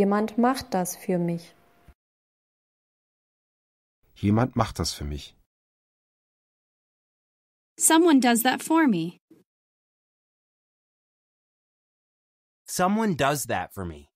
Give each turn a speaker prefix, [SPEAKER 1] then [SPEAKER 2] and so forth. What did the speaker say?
[SPEAKER 1] Jemand macht das für mich.
[SPEAKER 2] Jemand
[SPEAKER 3] macht das für mich.
[SPEAKER 1] Someone does that for me.
[SPEAKER 3] Someone does that for me.